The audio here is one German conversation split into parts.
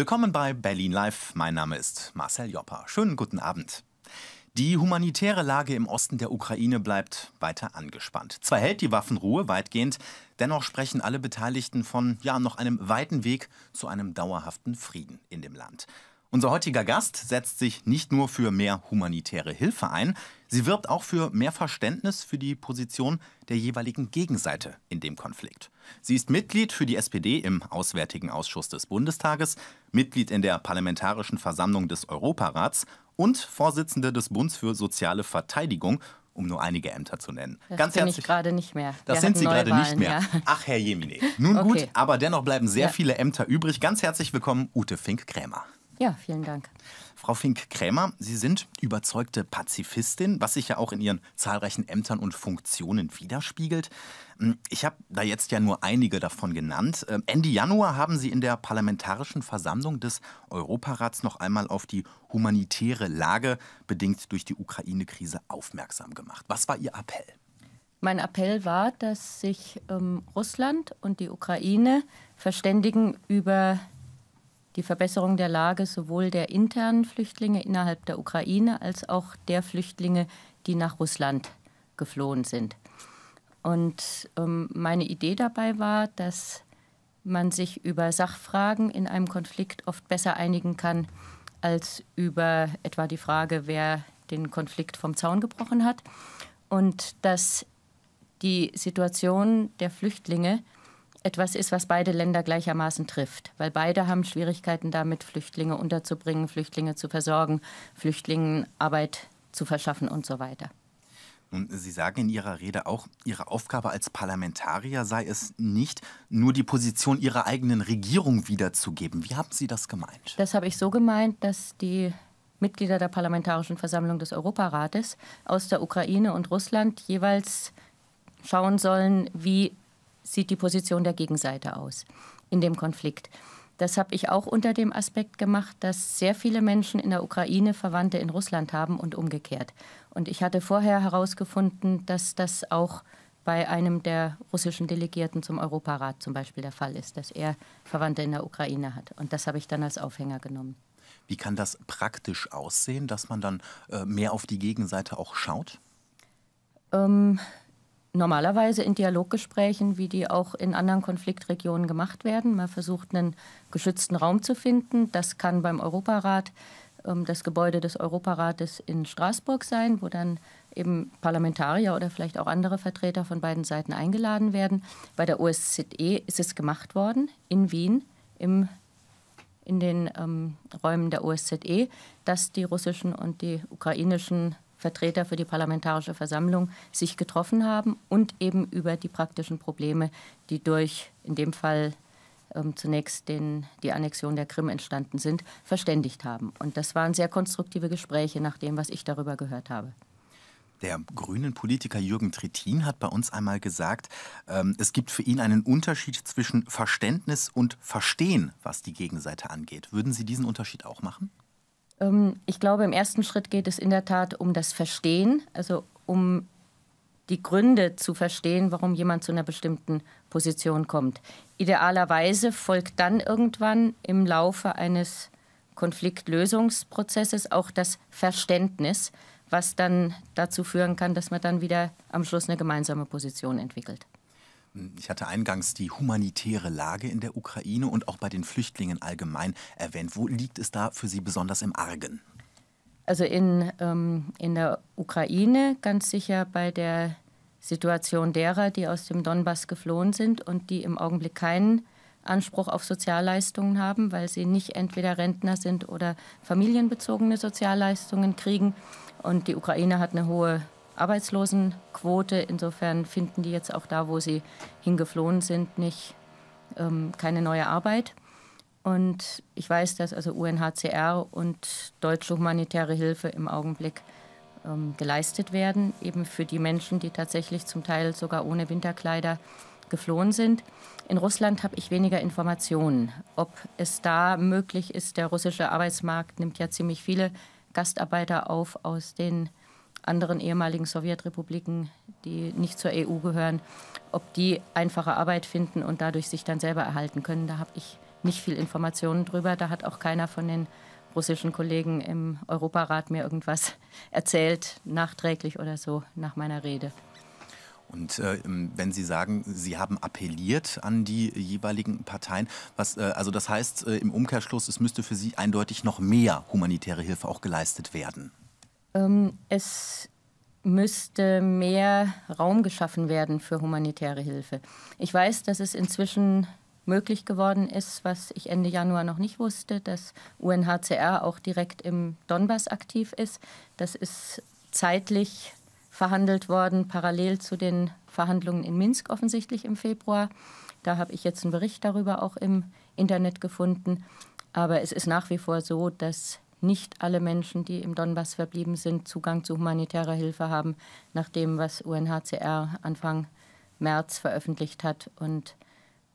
Willkommen bei Berlin Live. Mein Name ist Marcel Joppa. Schönen guten Abend. Die humanitäre Lage im Osten der Ukraine bleibt weiter angespannt. Zwar hält die Waffenruhe weitgehend, dennoch sprechen alle Beteiligten von ja noch einem weiten Weg zu einem dauerhaften Frieden in dem Land. Unser heutiger Gast setzt sich nicht nur für mehr humanitäre Hilfe ein, sie wirbt auch für mehr Verständnis für die Position der jeweiligen Gegenseite in dem Konflikt. Sie ist Mitglied für die SPD im Auswärtigen Ausschuss des Bundestages, Mitglied in der Parlamentarischen Versammlung des Europarats und Vorsitzende des Bundes für soziale Verteidigung um nur einige Ämter zu nennen. Das Ganz herzlich. ich gerade nicht mehr. Das Wir sind Sie gerade nicht mehr. Ja. Ach, Herr Jemine. Nun okay. gut, aber dennoch bleiben sehr ja. viele Ämter übrig. Ganz herzlich willkommen, Ute Fink-Krämer. Ja, vielen Dank. Frau Fink-Krämer, Sie sind überzeugte Pazifistin, was sich ja auch in Ihren zahlreichen Ämtern und Funktionen widerspiegelt. Hm, ich habe da jetzt ja nur einige davon genannt. Ähm, Ende Januar haben Sie in der Parlamentarischen Versammlung des Europarats noch einmal auf die humanitäre Lage bedingt durch die Ukraine-Krise aufmerksam gemacht. Was war Ihr Appell? Mein Appell war, dass sich ähm, Russland und die Ukraine verständigen über die die Verbesserung der Lage sowohl der internen Flüchtlinge innerhalb der Ukraine als auch der Flüchtlinge, die nach Russland geflohen sind. Und ähm, meine Idee dabei war, dass man sich über Sachfragen in einem Konflikt oft besser einigen kann als über etwa die Frage, wer den Konflikt vom Zaun gebrochen hat. Und dass die Situation der Flüchtlinge etwas ist, was beide Länder gleichermaßen trifft, weil beide haben Schwierigkeiten damit, Flüchtlinge unterzubringen, Flüchtlinge zu versorgen, Flüchtlingen Arbeit zu verschaffen und so weiter. Und Sie sagen in Ihrer Rede auch, Ihre Aufgabe als Parlamentarier sei es nicht, nur die Position Ihrer eigenen Regierung wiederzugeben. Wie haben Sie das gemeint? Das habe ich so gemeint, dass die Mitglieder der Parlamentarischen Versammlung des Europarates aus der Ukraine und Russland jeweils schauen sollen, wie sieht die Position der Gegenseite aus in dem Konflikt. Das habe ich auch unter dem Aspekt gemacht, dass sehr viele Menschen in der Ukraine Verwandte in Russland haben und umgekehrt. Und ich hatte vorher herausgefunden, dass das auch bei einem der russischen Delegierten zum Europarat zum Beispiel der Fall ist, dass er Verwandte in der Ukraine hat. Und das habe ich dann als Aufhänger genommen. Wie kann das praktisch aussehen, dass man dann äh, mehr auf die Gegenseite auch schaut? Ähm, normalerweise in Dialoggesprächen, wie die auch in anderen Konfliktregionen gemacht werden. Man versucht, einen geschützten Raum zu finden. Das kann beim Europarat ähm, das Gebäude des Europarates in Straßburg sein, wo dann eben Parlamentarier oder vielleicht auch andere Vertreter von beiden Seiten eingeladen werden. Bei der OSZE ist es gemacht worden in Wien im, in den ähm, Räumen der OSZE, dass die russischen und die ukrainischen Vertreter für die Parlamentarische Versammlung sich getroffen haben und eben über die praktischen Probleme, die durch in dem Fall ähm, zunächst den, die Annexion der Krim entstanden sind, verständigt haben. Und das waren sehr konstruktive Gespräche nach dem, was ich darüber gehört habe. Der grünen Politiker Jürgen Trittin hat bei uns einmal gesagt, ähm, es gibt für ihn einen Unterschied zwischen Verständnis und Verstehen, was die Gegenseite angeht. Würden Sie diesen Unterschied auch machen? Ähm, ich glaube, im ersten Schritt geht es in der Tat um das Verstehen, also um die Gründe zu verstehen, warum jemand zu einer bestimmten Position kommt. Idealerweise folgt dann irgendwann im Laufe eines Konfliktlösungsprozesses auch das Verständnis, was dann dazu führen kann, dass man dann wieder am Schluss eine gemeinsame Position entwickelt. Hm, ich hatte eingangs die humanitäre Lage in der Ukraine und auch bei den Flüchtlingen allgemein erwähnt. Wo liegt es da für Sie besonders im Argen? Also in, ähm, in der Ukraine ganz sicher bei der Situation derer, die aus dem Donbass geflohen sind und die im Augenblick keinen Anspruch auf Sozialleistungen haben, weil sie nicht entweder Rentner sind oder familienbezogene Sozialleistungen kriegen. Und die Ukraine hat eine hohe Arbeitslosenquote. Insofern finden die jetzt auch da, wo sie hingeflohen sind, nicht ähm, keine neue Arbeit. Und ich weiß, dass also UNHCR und deutsche humanitäre Hilfe im Augenblick ähm, geleistet werden, eben für die Menschen, die tatsächlich zum Teil sogar ohne Winterkleider geflohen sind. In Russland habe ich weniger Informationen, ob es da möglich ist. Der russische Arbeitsmarkt nimmt ja ziemlich viele Gastarbeiter auf aus den anderen ehemaligen Sowjetrepubliken, die nicht zur EU gehören, ob die einfache Arbeit finden und dadurch sich dann selber erhalten können. Da habe ich nicht viel Informationen drüber. Da hat auch keiner von den russischen Kollegen im Europarat mir irgendwas erzählt, nachträglich oder so, nach meiner Rede. Und äh, ähm, wenn Sie sagen, Sie haben appelliert an die jeweiligen Parteien, was, äh, also das heißt äh, im Umkehrschluss, es müsste für Sie eindeutig noch mehr humanitäre Hilfe auch geleistet werden. Ähm, es müsste mehr Raum geschaffen werden für humanitäre Hilfe. Ich weiß, dass es inzwischen möglich geworden ist, was ich Ende Januar noch nicht wusste, dass UNHCR auch direkt im Donbass aktiv ist. Das ist zeitlich verhandelt worden, parallel zu den Verhandlungen in Minsk offensichtlich im Februar. Da habe ich jetzt einen Bericht darüber auch im Internet gefunden. Aber es ist nach wie vor so, dass nicht alle Menschen, die im Donbass verblieben sind, Zugang zu humanitärer Hilfe haben, nach dem, was UNHCR Anfang März veröffentlicht hat. Und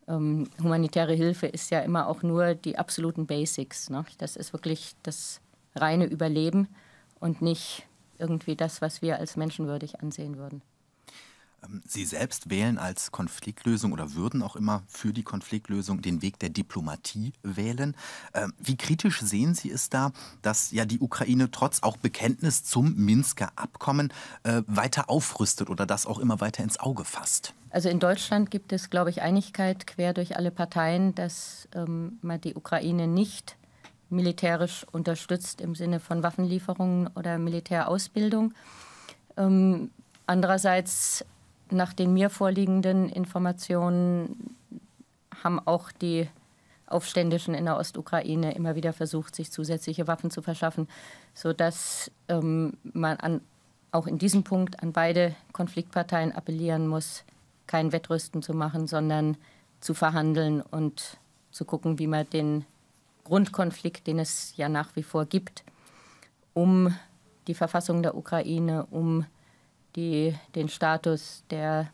ähm, humanitäre Hilfe ist ja immer auch nur die absoluten Basics. Ne? Das ist wirklich das reine Überleben und nicht irgendwie das, was wir als menschenwürdig ansehen würden. Ähm, Sie selbst wählen als Konfliktlösung oder würden auch immer für die Konfliktlösung den Weg der Diplomatie wählen. Ähm, wie kritisch sehen Sie es da, dass ja die Ukraine trotz auch Bekenntnis zum Minsker Abkommen äh, weiter aufrüstet oder das auch immer weiter ins Auge fasst? Also in Deutschland gibt es, glaube ich, Einigkeit quer durch alle Parteien, dass ähm, man die Ukraine nicht militärisch unterstützt im Sinne von Waffenlieferungen oder Militärausbildung. andererseits nach den mir vorliegenden Informationen haben auch die Aufständischen in der Ostukraine immer wieder versucht, sich zusätzliche Waffen zu verschaffen, sodass ähm, man an, auch in diesem Punkt an beide Konfliktparteien appellieren muss, kein Wettrüsten zu machen, sondern zu verhandeln und zu gucken, wie man den Grundkonflikt, den es ja nach wie vor gibt, um die Verfassung der Ukraine, um die die, den Status der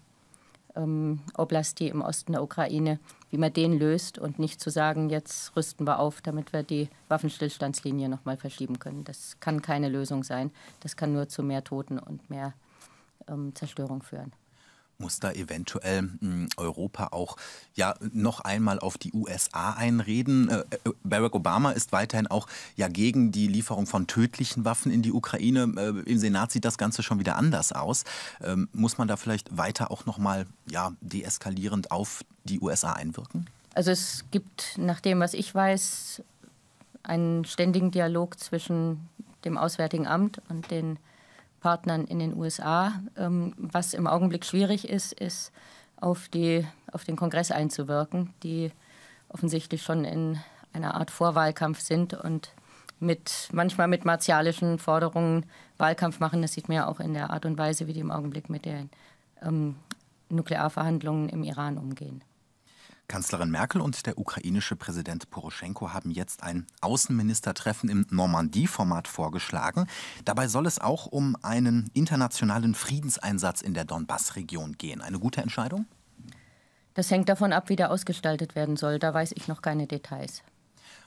ähm, Oblasti im Osten der Ukraine, wie man den löst und nicht zu sagen, jetzt rüsten wir auf, damit wir die Waffenstillstandslinie nochmal verschieben können. Das kann keine Lösung sein. Das kann nur zu mehr Toten und mehr ähm, Zerstörung führen muss da eventuell hm, Europa auch ja noch einmal auf die USA einreden. Äh, äh, Barack Obama ist weiterhin auch ja gegen die Lieferung von tödlichen Waffen in die Ukraine. Äh, Im Senat sieht das Ganze schon wieder anders aus. Ähm, muss man da vielleicht weiter auch noch mal ja deeskalierend auf die USA einwirken? Also es gibt nach dem, was ich weiß, einen ständigen Dialog zwischen dem Auswärtigen Amt und den Partnern in den USA. Ähm, was im Augenblick schwierig ist, ist auf, die, auf den Kongress einzuwirken, die offensichtlich schon in einer Art Vorwahlkampf sind und mit, manchmal mit martialischen Forderungen Wahlkampf machen. Das sieht man ja auch in der Art und Weise, wie die im Augenblick mit den ähm, Nuklearverhandlungen im Iran umgehen. Kanzlerin Merkel und der ukrainische Präsident Poroschenko haben jetzt ein Außenministertreffen im Normandie-Format vorgeschlagen. Dabei soll es auch um einen internationalen Friedenseinsatz in der Donbass-Region gehen. Eine gute Entscheidung? Das hängt davon ab, wie der ausgestaltet werden soll. Da weiß ich noch keine Details.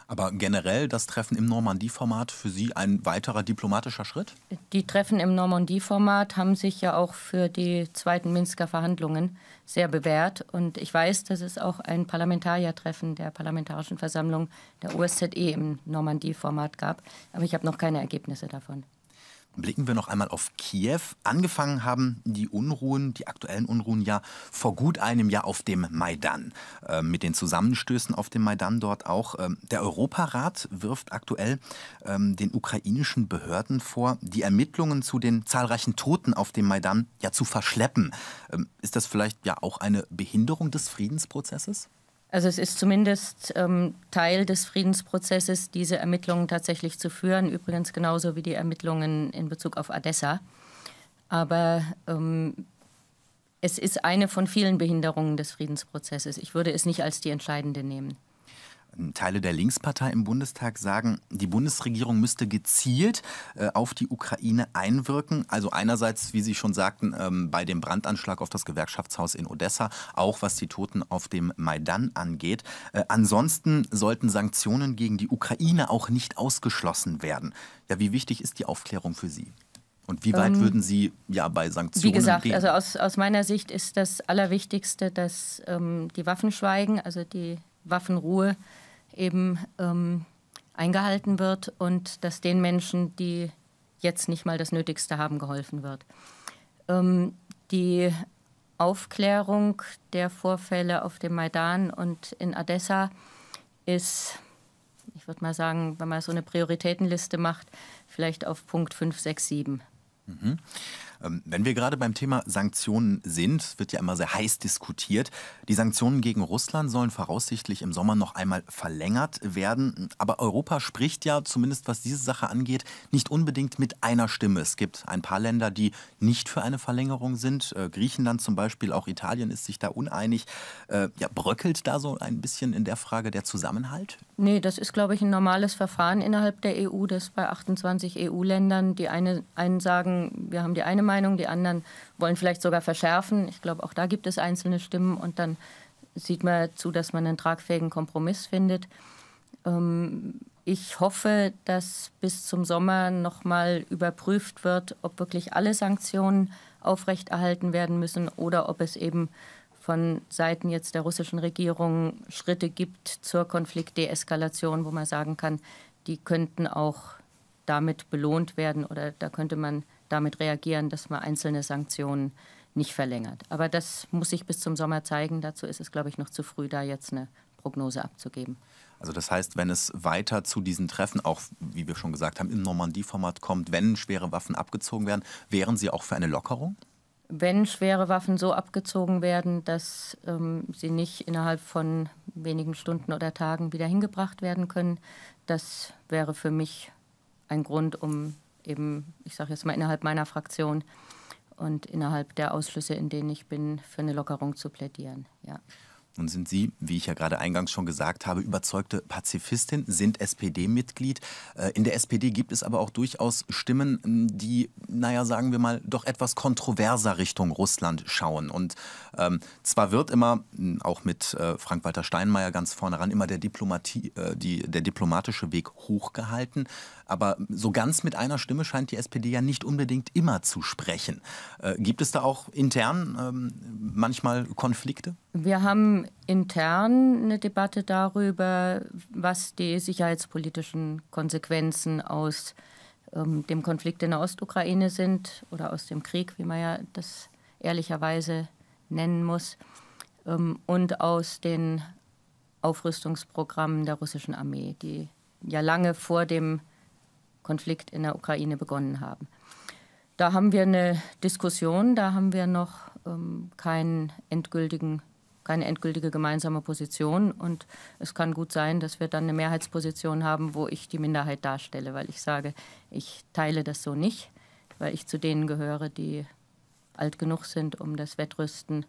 Aber generell das Treffen im Normandie-Format für Sie ein weiterer diplomatischer Schritt? Die Treffen im Normandie-Format haben sich ja auch für die zweiten Minsker Verhandlungen sehr bewährt. Und ich weiß, dass es auch ein Parlamentariertreffen der Parlamentarischen Versammlung der OSZE im Normandie-Format gab. Aber ich habe noch keine Ergebnisse davon blicken wir noch einmal auf Kiew. Angefangen haben die Unruhen, die aktuellen Unruhen ja vor gut einem Jahr auf dem Maidan. Äh, mit den Zusammenstößen auf dem Maidan dort auch. Äh, der Europarat wirft aktuell äh, den ukrainischen Behörden vor, die Ermittlungen zu den zahlreichen Toten auf dem Maidan ja zu verschleppen. Ähm, ist das vielleicht ja auch eine Behinderung des Friedensprozesses? Also es ist zumindest ähm, Teil des Friedensprozesses, diese Ermittlungen tatsächlich zu führen, übrigens genauso wie die Ermittlungen in Bezug auf Adessa. Aber ähm, es ist eine von vielen Behinderungen des Friedensprozesses. Ich würde es nicht als die entscheidende nehmen. Äh, Teile der Linkspartei im Bundestag sagen, die Bundesregierung müsste gezielt äh, auf die Ukraine einwirken. Also einerseits, wie Sie schon sagten, ähm, bei dem Brandanschlag auf das Gewerkschaftshaus in Odessa, auch was die Toten auf dem Maidan angeht. Äh, ansonsten sollten Sanktionen gegen die Ukraine auch nicht ausgeschlossen werden. Ja, wie wichtig ist die Aufklärung für Sie? Und wie weit ähm, würden Sie ja bei Sanktionen? Wie gesagt, gehen? also aus, aus, meiner Sicht ist das Allerwichtigste, dass ähm, die Waffen schweigen, also die Waffenruhe eben ähm, eingehalten wird und dass den Menschen, die jetzt nicht mal das Nötigste haben, geholfen wird. Ähm, die Aufklärung der Vorfälle auf dem Maidan und in Adessa ist, ich würde mal sagen, wenn man so eine Prioritätenliste macht, vielleicht auf Punkt 5, 6, 7. Mhm. Ähm, wenn wir gerade beim Thema Sanktionen sind, wird ja immer sehr heiß diskutiert. Die Sanktionen gegen Russland sollen voraussichtlich im Sommer noch einmal verlängert werden. Aber Europa spricht ja, zumindest was diese Sache angeht, nicht unbedingt mit einer Stimme. Es gibt ein paar Länder, die nicht für eine Verlängerung sind. Äh, Griechenland zum Beispiel, auch Italien ist sich da uneinig. Äh, ja, bröckelt da so ein bisschen in der Frage der Zusammenhalt? Nee, das ist, glaube ich, ein normales Verfahren innerhalb der EU, dass bei 28 EU-Ländern die eine, einen sagen, wir haben die eine Meinung, Meinung, die anderen wollen vielleicht sogar verschärfen. Ich glaube, auch da gibt es einzelne Stimmen und dann sieht man zu, dass man einen tragfähigen Kompromiss findet. Ähm, ich hoffe, dass bis zum Sommer nochmal überprüft wird, ob wirklich alle Sanktionen aufrechterhalten werden müssen oder ob es eben von Seiten jetzt der russischen Regierung Schritte gibt zur Konfliktdeeskalation, wo man sagen kann, die könnten auch damit belohnt werden oder da könnte man damit reagieren, dass man einzelne Sanktionen nicht verlängert. Aber das muss sich bis zum Sommer zeigen. Dazu ist es, glaube ich, noch zu früh, da jetzt eine Prognose abzugeben. Also das heißt, wenn es weiter zu diesen Treffen, auch wie wir schon gesagt haben, im Normandie-Format kommt, wenn schwere Waffen abgezogen werden, wären Sie auch für eine Lockerung? Wenn schwere Waffen so abgezogen werden, dass ähm, sie nicht innerhalb von wenigen Stunden oder Tagen wieder hingebracht werden können, das wäre für mich ein Grund, um eben, ich sage jetzt mal, innerhalb meiner Fraktion und innerhalb der Ausschlüsse, in denen ich bin, für eine Lockerung zu plädieren. Ja. Nun sind Sie, wie ich ja gerade eingangs schon gesagt habe, überzeugte Pazifistin, sind SPD-Mitglied. Äh, in der SPD gibt es aber auch durchaus Stimmen, die, naja, sagen wir mal, doch etwas kontroverser Richtung Russland schauen. Und ähm, zwar wird immer, auch mit äh, Frank-Walter Steinmeier ganz vorne ran, immer der, Diplomatie, äh, die, der diplomatische Weg hochgehalten. Aber so ganz mit einer Stimme scheint die SPD ja nicht unbedingt immer zu sprechen. Äh, gibt es da auch intern ähm, manchmal Konflikte? Wir haben intern eine Debatte darüber, was die sicherheitspolitischen Konsequenzen aus ähm, dem Konflikt in der Ostukraine sind oder aus dem Krieg, wie man ja das ehrlicherweise nennen muss, ähm, und aus den Aufrüstungsprogrammen der russischen Armee, die ja lange vor dem Konflikt in der Ukraine begonnen haben. Da haben wir eine Diskussion, da haben wir noch ähm, keinen endgültigen keine endgültige gemeinsame Position. Und es kann gut sein, dass wir dann eine Mehrheitsposition haben, wo ich die Minderheit darstelle, weil ich sage, ich teile das so nicht, weil ich zu denen gehöre, die alt genug sind, um das Wettrüsten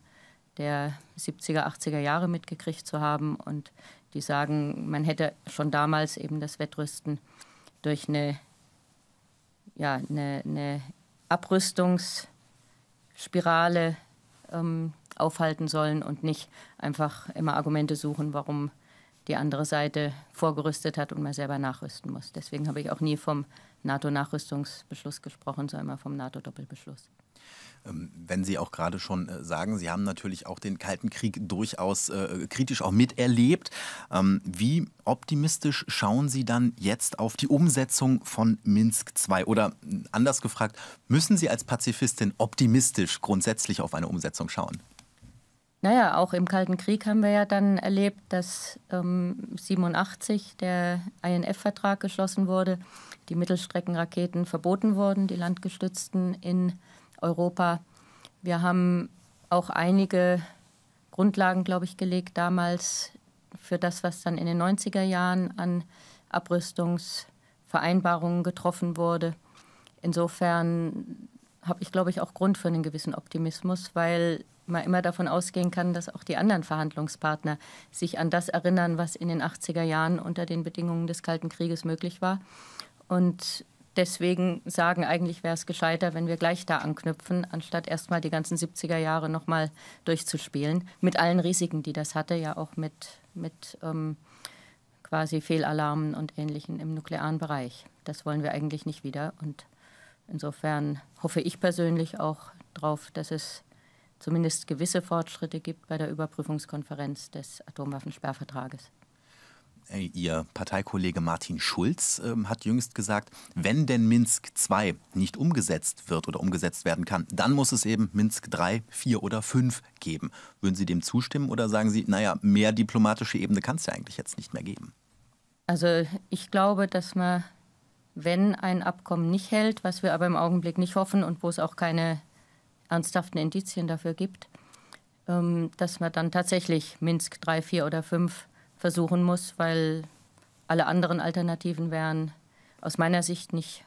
der 70er, 80er Jahre mitgekriegt zu haben. Und die sagen, man hätte schon damals eben das Wettrüsten durch eine, ja, eine, eine Abrüstungs- Spirale ähm, aufhalten sollen und nicht einfach immer Argumente suchen, warum die andere Seite vorgerüstet hat und man selber nachrüsten muss. Deswegen habe ich auch nie vom NATO-Nachrüstungsbeschluss gesprochen, sondern immer vom NATO-Doppelbeschluss. Ähm, wenn Sie auch gerade schon äh, sagen, Sie haben natürlich auch den Kalten Krieg durchaus äh, kritisch auch miterlebt. Ähm, wie optimistisch schauen Sie dann jetzt auf die Umsetzung von Minsk II? Oder äh, anders gefragt, müssen Sie als Pazifistin optimistisch grundsätzlich auf eine Umsetzung schauen? Naja, auch im Kalten Krieg haben wir ja dann erlebt, dass ähm, der INF-Vertrag geschlossen wurde, die Mittelstreckenraketen verboten wurden, die landgestützten in Europa. Wir haben auch einige Grundlagen, glaube ich, gelegt damals für das, was dann in den 90er Jahren an Abrüstungsvereinbarungen getroffen wurde. Insofern habe ich, glaube ich, auch Grund für einen gewissen Optimismus, weil man immer davon ausgehen kann, dass auch die anderen Verhandlungspartner sich an das erinnern, was in den 80er Jahren unter den Bedingungen des Kalten Krieges möglich war. Und deswegen sagen, eigentlich wäre es gescheiter, wenn wir gleich da anknüpfen, anstatt erstmal die ganzen 70er Jahre nochmal durchzuspielen, mit allen Risiken, die das hatte, ja auch mit, mit ähm, quasi Fehlalarmen und Ähnlichem im nuklearen Bereich. Das wollen wir eigentlich nicht wieder. Und Insofern hoffe ich persönlich auch darauf, dass es zumindest gewisse Fortschritte gibt bei der Überprüfungskonferenz des Atomwaffensperrvertrages. Äh, Ihr Parteikollege Martin Schulz äh, hat jüngst gesagt, wenn denn Minsk II nicht umgesetzt wird oder umgesetzt werden kann, dann muss es eben Minsk III, IV oder V geben. Würden Sie dem zustimmen oder sagen Sie, naja, mehr diplomatische Ebene kann es ja eigentlich jetzt nicht mehr geben? Also ich glaube, dass man wenn ein Abkommen nicht hält, was wir aber im Augenblick nicht hoffen und wo es auch keine ernsthaften Indizien dafür gibt, ähm, dass man dann tatsächlich Minsk 3, 4 oder 5 versuchen muss, weil alle anderen Alternativen wären aus meiner Sicht nicht,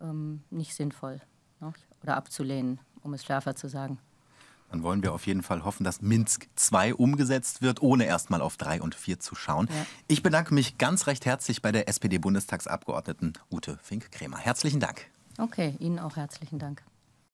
ähm, nicht sinnvoll ne, oder abzulehnen, um es schärfer zu sagen. Dann wollen wir auf jeden Fall hoffen, dass Minsk 2 umgesetzt wird, ohne erstmal auf 3 und 4 zu schauen. Ja. Ich bedanke mich ganz recht herzlich bei der SPD-Bundestagsabgeordneten Ute fink krämer Herzlichen Dank. Okay, Ihnen auch herzlichen Dank.